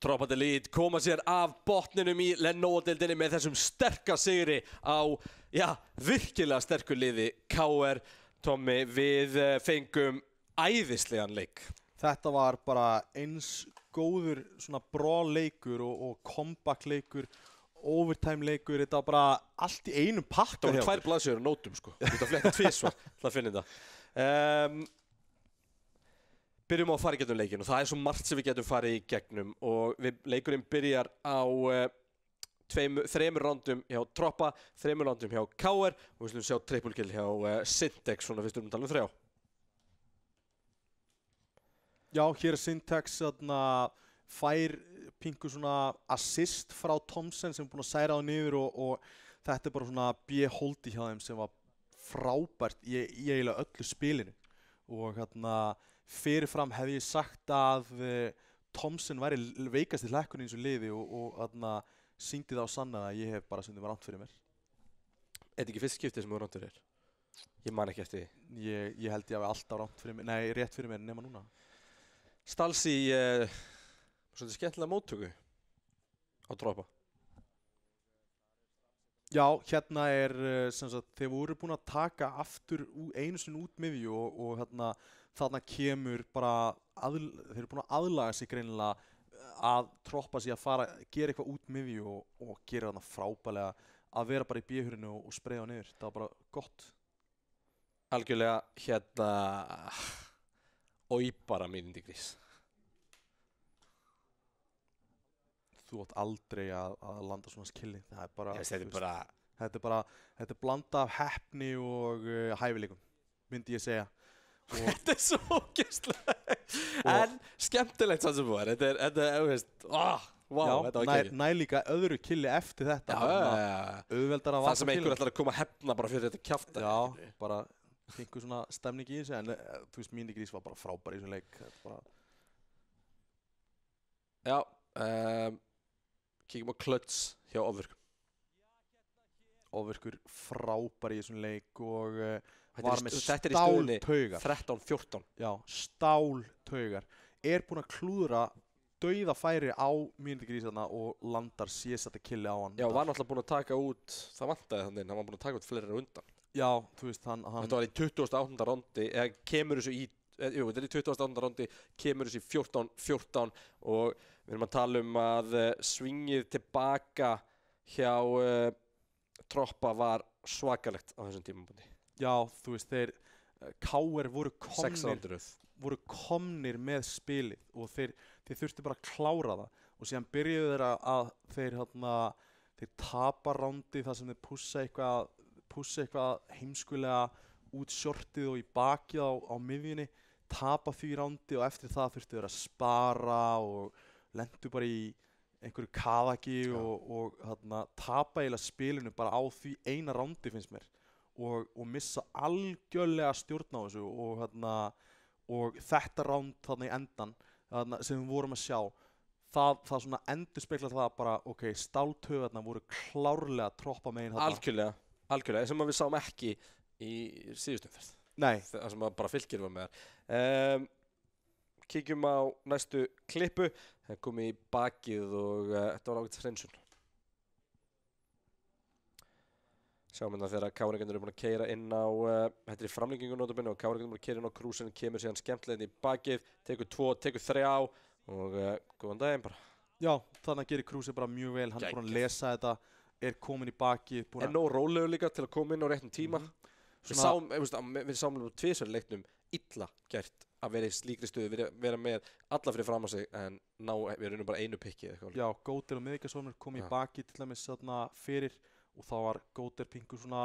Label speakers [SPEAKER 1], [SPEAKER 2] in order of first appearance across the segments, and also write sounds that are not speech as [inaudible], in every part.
[SPEAKER 1] Trópandi lít koma sér af botninum í Lennóðildinni með þessum sterkasigri á, já, virkilega sterku liði K.R. Tómi við eh, fengum æðislegan leik.
[SPEAKER 2] Þetta var bara eins góður svona bró leikur og, og comeback leikur, overtime
[SPEAKER 1] leikur, þetta var bara allt í einum pakka. Það voru tvær blaðsjöður og nótum sko, þetta flekkið tvísvar, það finnir það. Um, byrjum á að fara í gegnum leikin og það er svo margt sem við getum farið í gegnum og við, leikurinn byrjar á uh, tveim, þreymur rándum hjá Troppa, þreymur rándum hjá Kauer og við slumum sjá trippulkill hjá uh, Syntex svona fyrstum um talum þrjá. Já, hér er Syntex
[SPEAKER 2] þarna fær pingu svona assist frá Thompson sem er búin að særa á niður og, og þetta er bara svona bjehóldi hjá þeim sem var frábært í eiginlega öllu spilinu og hérna fyrirfram hef ég sagt að eh, Thompson væri veikast í hlækkunni eins og liði og, og aðna síndi það á sanna að ég hef bara sundið var ánt fyrir mér. Er þetta ekki fyrst skiptið sem þú rántur þér? Ég man ekki eftir því. Ég, ég held ég að við alltaf ránt fyrir mér, nei rétt fyrir mér nema núna. Stalsi, eh, svolítið skemmtilega móttöku á drópa. Já, hérna er eh, sem sagt, þeir voru búin að taka aftur einu sinni út miðju og, og hérna, þarna kemur bara, að, þeir eru búin að aðlaga sig greinilega eh, að troppa sig að fara, gera eitthvað út miðju og, og gera þarna frábælega að vera bara í bíhurinu og, og spreja á niður, það var bara gott.
[SPEAKER 1] Algjörlega, hérna, og í bara mínandi grís. þú átt aldrei að, að landa svona skilni það
[SPEAKER 2] er bara, yes, þetta, er bara... Veist, þetta er bara þetta er blanda af hefni og uh, hæfileikum, myndi ég segja og... [laughs] Þetta er svo gæstlegt en skemmtilegt
[SPEAKER 1] sann sem þú var þetta er, þetta er, auðvist oh, ah, wow, Já, næ,
[SPEAKER 2] næ líka öðru killi eftir
[SPEAKER 1] þetta auðveldar að það sem einhver ætlar að koma hefna bara fyrir þetta kæft Já, bara
[SPEAKER 2] einhver svona stemning í þessu en eh, þú veist, mín ykkur ís var bara frábær í þessum leik bara... Já, um Kíkjum á klöts hjá ofvirkum. Ofvirkur frábær í þessum leik og uh, var með stáltaugar. 13-14. Já, stáltaugar. Er búinn að klúðra dauða færi á mínutikirísarna og landar síðsætti killi á hann. Já, var náttúrulega
[SPEAKER 1] búinn að taka út, það vantæði þannig, hann var búinn að taka út fleiri undan. Já, þú veist, hann... hann... Þetta var í 2008. rondi, eða kemur þessu í Eh, jú, þetta er í 28. rándi, kemur þessi 14-14 og við erum að tala um að eh, svingið tilbaka hjá uh, Troppa var svakalegt á þessum tímabundi. Já, þú veist, þeir
[SPEAKER 2] K.R. voru komnir, voru komnir með spilið og þeir, þeir þurfti bara að klára það og síðan byrjuðu þeir að, að þeir, hérna, þeir tapa rándi þar sem þeir pussa eitthvað, pussa eitthvað heimskulega út sjortið og í bakið á, á miðjunni tapa fyrir ándi og eftir það þurftu þeir að spara og lendu bara í einhverju kaðaki ja. og, og þarna, tapa eiginlega spilinu bara á því eina rándi finnst mér og, og missa algjörlega stjórn á þessu og, þarna, og þetta ránd þarna í endan þarna, sem við vorum að sjá það, það svona endur spekla það bara ok, stáltöðarna voru
[SPEAKER 1] klárlega troppa meginn algjörlega, algjörlega, sem við sáum ekki í síðustumferð Nei. Það sem bara fylgir var með það. Um, ehm, kíkjum á næstu klippu. Það kom í bakið og uh, þetta var ágætt hreinsun. Sjáum hérna þegar káringarnir eru búin að keira inn á, uh, þetta er í framlengingu notabinni og káringarnir eru búin að keira inn á krúsinu, kemur síðan skemmtileginn í bakið, tekur tvo, tekur þrjá og uh, góðan daginn bara. Já, þannig að gerir krúsið bara mjög vel, hann er búin að lesa þetta, er komin í bakið. En nóg rólegur líka til að koma inn á réttum tíma. Mm -hmm. Eh, við sáum, við sáum nú tviðsverði leiknum illa gert að vera í slíkri stöðu, vera, vera með alla fyrir fram á sig en ná, við erum bara einu pikki eða eitthvað.
[SPEAKER 2] Já, Góðir og Miðvíkarsson kom í ja. baki til dæmis þarna fyrir og þá var Góðir pingu svona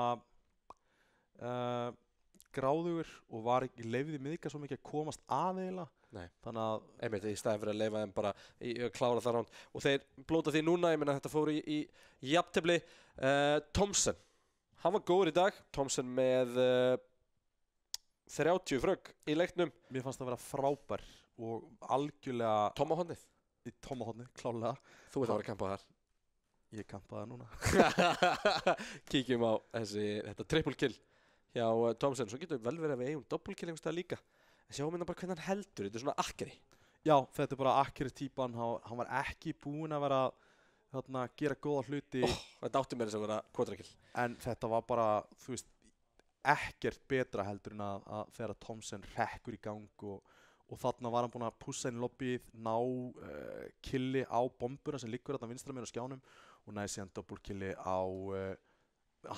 [SPEAKER 2] uh, gráðugur
[SPEAKER 1] og var ekki, leiðið Miðvíkarsson ekki að komast aðeila. Nei, að einmitt í stæðin fyrir að leiða þeim bara í að klára þar án og þeir blóta því núna, ég menna þetta fór í, í jafntefni, uh, eh, Tomsen Hann var góður í dag, Thompson með uh, eh, 30 frögg í leiknum. Mér fannst það að vera frábær og algjörlega... Tómahóndið? Í tómahóndið, klálega. Þú ert að vera kampað þar. Ég kampaði það núna. [laughs] Kíkjum á þessi, þetta triple kill hjá eh, Thompson. Svo getur við vel verið að við eigum double kill einhverstað líka. En sjáum hérna bara hvernig hann heldur. Þetta er svona akkeri. Já, þetta er bara
[SPEAKER 2] akkeri típan. Hann var ekki búinn að vera þarna, gera góða hluti oh, þetta átti mér þess að vera kvotrakil en þetta var bara, þú veist ekkert betra heldur en að, að þegar Tomsen rekkur í gang og, og þarna var hann búin að pussa inn í lobbyið ná uh, killi á bombuna sem líkur þarna vinstra mér á skjánum og næði síðan doppulkilli á uh,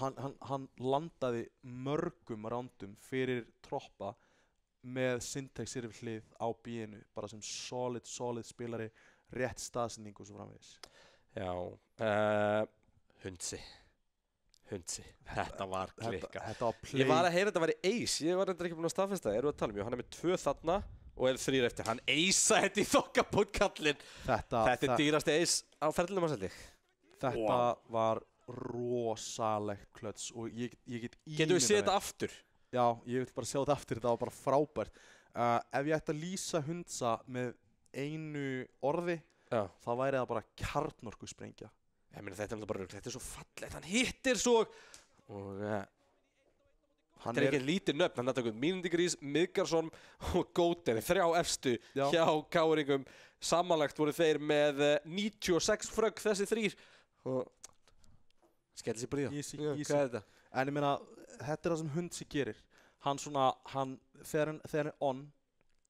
[SPEAKER 2] hann, hann, hann landaði mörgum rándum fyrir troppa með syntaxir við hlið á bíinu bara sem solid, solid spilari rétt staðsending og svo framvegis
[SPEAKER 1] Já, uh, hundsi Hundsi, þetta var klikka Þetta var play Ég var að heyra þetta að vera eis, ég var reyndar ekki búin að staðfesta Erum við að tala um, hann er með tvö þarna og er þrýr eftir Hann eisa þetta í þokkabútkallin Þetta, þetta er dýrast eis á ferðlunum hans heldig Þetta wow. var
[SPEAKER 2] rosalegt klöts og ég, ég get ímynda Getur við séð þetta aftur? Já, ég vil bara sjá þetta aftur, þetta var bara frábært uh, Ef ég ætti að lýsa hundsa með einu
[SPEAKER 1] orði Já. þá væri það bara kjarnorku sprengja meni, þetta, er bara, þetta er svo fallegt, hann hittir svo og ja. Eh, hann þetta er, er ekki lítið nöfn hann er takkuð Mínindigrís, Midgarsson og Góter þrjá efstu Já. hjá Káringum samanlagt voru þeir með 96 eh, frögg þessi þrýr og
[SPEAKER 2] skellir sér bríða en ég meina, þetta er það sem hundsi gerir hann svona, hann, þegar hann er on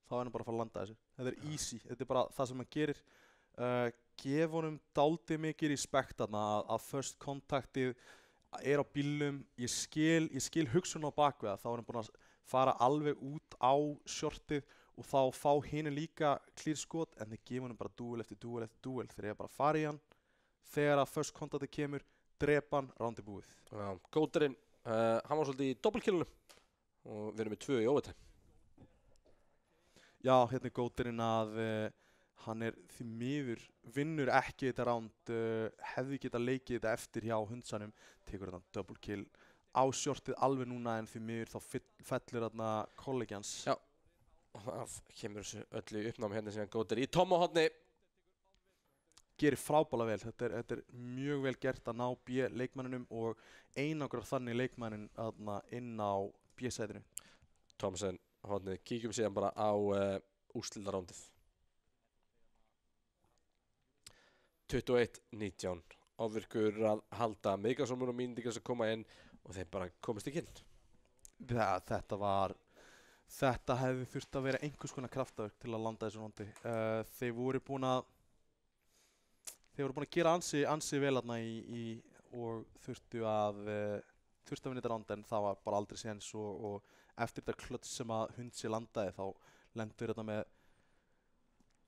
[SPEAKER 2] þá er hann bara að fara að landa þessu þetta er easy, þetta er bara það sem hann gerir uh, gef honum daldi mikið í spektarna að, að first kontaktið er á bílum, ég skil, ég skil hugsun á bakveða, þá er hann búin að fara alveg út á sjortið og þá fá henni líka klýrskot en þið gefum henni bara dúvel eftir dúvel eftir dúvel þegar ég bara fari í hann þegar að first kontaktið kemur,
[SPEAKER 1] drepa hann rándi búið. Já, góðurinn uh, eh, hann var svolítið í doppelkilunum og við erum með tvö í óvita Já, hérna er góðurinn að uh,
[SPEAKER 2] hann er því miður vinnur ekki þetta ránd uh, eh, hefði geta leikið þetta eftir hjá hundsanum tekur þetta double kill á sjórtið alveg núna en því miður þá fellir þarna kollegjans Já, það kemur þessu öllu uppnámi hérna sem hann góðir í tómahotni gerir frábæla vel þetta er, þetta er mjög vel gert að ná B-leikmanninum og einangra þannig leikmannin aðna inn á B-sætinu
[SPEAKER 1] Tómsen, hodni, kíkjum síðan bara á uh, eh, ústildarándið 21-19 ávirkur að halda megasómur og míndingar sem koma inn og þeir bara komast ekki inn ja, Þetta var
[SPEAKER 2] þetta hefði þurft að vera einhvers konar kraftaverk til að landa þessu hóndi uh, eh, þeir voru búin að þeir voru búin að gera ansi, ansi vel aðna í, í og þurftu að uh, þurftu að vinna þetta ránd en það var bara aldrei séns og, og eftir þetta klöts sem að hund sér landaði þá lendur þetta með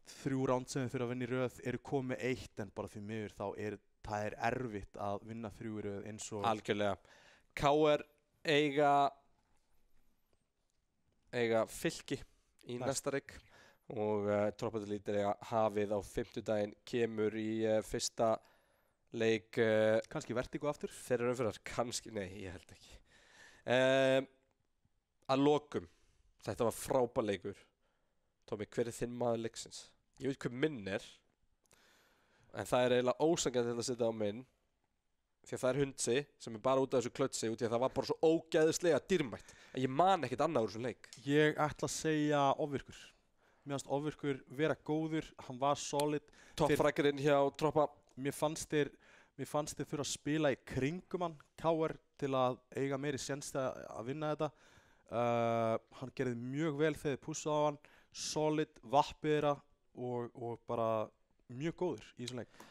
[SPEAKER 2] þrjú ránd sem við fyrir að vinna í rauð eru komið eitt en bara fyrir mjögur þá er það er erfitt að vinna þrjú
[SPEAKER 1] í rauð eins og Algjörlega, K.R. eiga eiga fylki í næsta regg og uh, eh, trókbættilítir eiga hafið á fymtudaginn kemur í uh, fyrsta leik uh, eh, Kanski vertigo aftur? Þeirra umfyrir, kannski, nei ég held ekki um, Að lokum, þetta var frábæleikur Tómi, hver er þinn maður leiksins? Ég veit hvað minn er En það er eiginlega ósangað til að setja á minn Því að það er hundsi sem er bara út af þessu klötsi Því að það var bara svo ógæðislega dýrmætt En ég man ekkert annað úr þessum leik
[SPEAKER 2] Ég ætla að segja ofvirkur Mér fannst ofvirkur vera góður Hann var solid Toppfrækirinn hjá Troppa Mér fannst þér Mér fannst þér fyrir að spila í kringum hann Káar til að eiga meiri senst að vinna þetta uh, Hann gerði mjög vel þegar þið pussaði á hann Solid, vappið þeirra og, og bara mjög góður í þessu leik